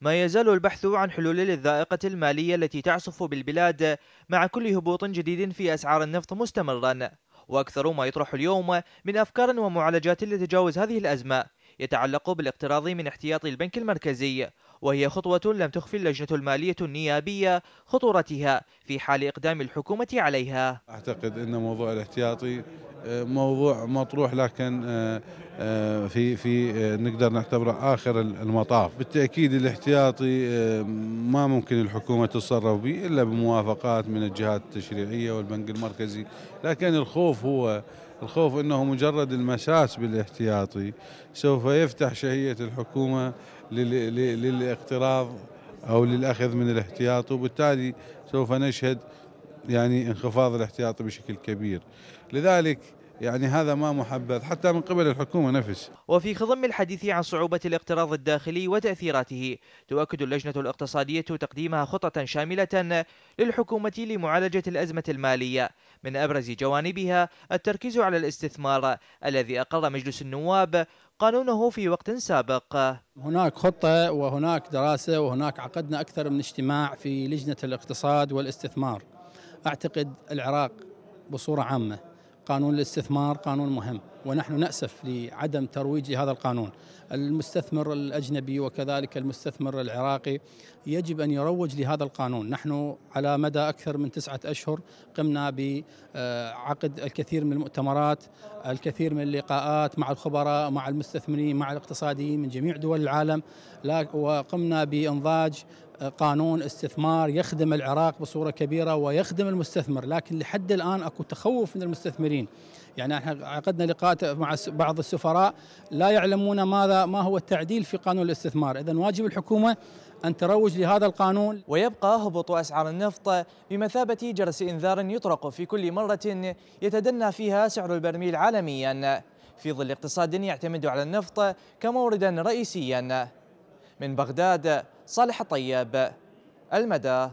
ما يزال البحث عن حلول للذائقة المالية التي تعصف بالبلاد مع كل هبوط جديد في أسعار النفط مستمرا وأكثر ما يطرح اليوم من أفكار ومعالجات لتجاوز هذه الأزمة يتعلق بالاقتراض من احتياط البنك المركزي وهي خطوة لم تخفي اللجنة المالية النيابية خطورتها في حال إقدام الحكومة عليها أعتقد أن موضوع الاحتياطي آه، موضوع مطروح لكن آه، آه، في في نقدر نعتبره اخر المطاف، بالتاكيد الاحتياطي ما ممكن الحكومه تتصرف به الا بموافقات من الجهات التشريعيه والبنك المركزي، لكن الخوف هو الخوف انه مجرد المساس بالاحتياطي سوف يفتح شهيه الحكومه للاقتراض او للاخذ من الاحتياط وبالتالي سوف نشهد يعني انخفاض الاحتياطي بشكل كبير لذلك يعني هذا ما محبذ حتى من قبل الحكومة نفسها وفي خضم الحديث عن صعوبة الاقتراض الداخلي وتأثيراته تؤكد اللجنة الاقتصادية تقديمها خطة شاملة للحكومة لمعالجة الأزمة المالية من أبرز جوانبها التركيز على الاستثمار الذي أقر مجلس النواب قانونه في وقت سابق هناك خطة وهناك دراسة وهناك عقدنا أكثر من اجتماع في لجنة الاقتصاد والاستثمار أعتقد العراق بصورة عامة قانون الاستثمار قانون مهم ونحن نأسف لعدم ترويج هذا القانون المستثمر الأجنبي وكذلك المستثمر العراقي يجب أن يروج لهذا القانون نحن على مدى أكثر من تسعة أشهر قمنا بعقد الكثير من المؤتمرات الكثير من اللقاءات مع الخبراء مع المستثمرين مع الاقتصاديين من جميع دول العالم وقمنا بإنضاج قانون استثمار يخدم العراق بصوره كبيره ويخدم المستثمر لكن لحد الان اكو تخوف من المستثمرين يعني احنا عقدنا لقاءات مع بعض السفراء لا يعلمون ماذا ما هو التعديل في قانون الاستثمار اذا واجب الحكومه أن تروج لهذا القانون ويبقى هبوط أسعار النفط بمثابة جرس إنذار يطرق في كل مرة يتدنى فيها سعر البرميل عالميا في ظل اقتصاد يعتمد على النفط كموردا رئيسيا من بغداد صالح طيب المدى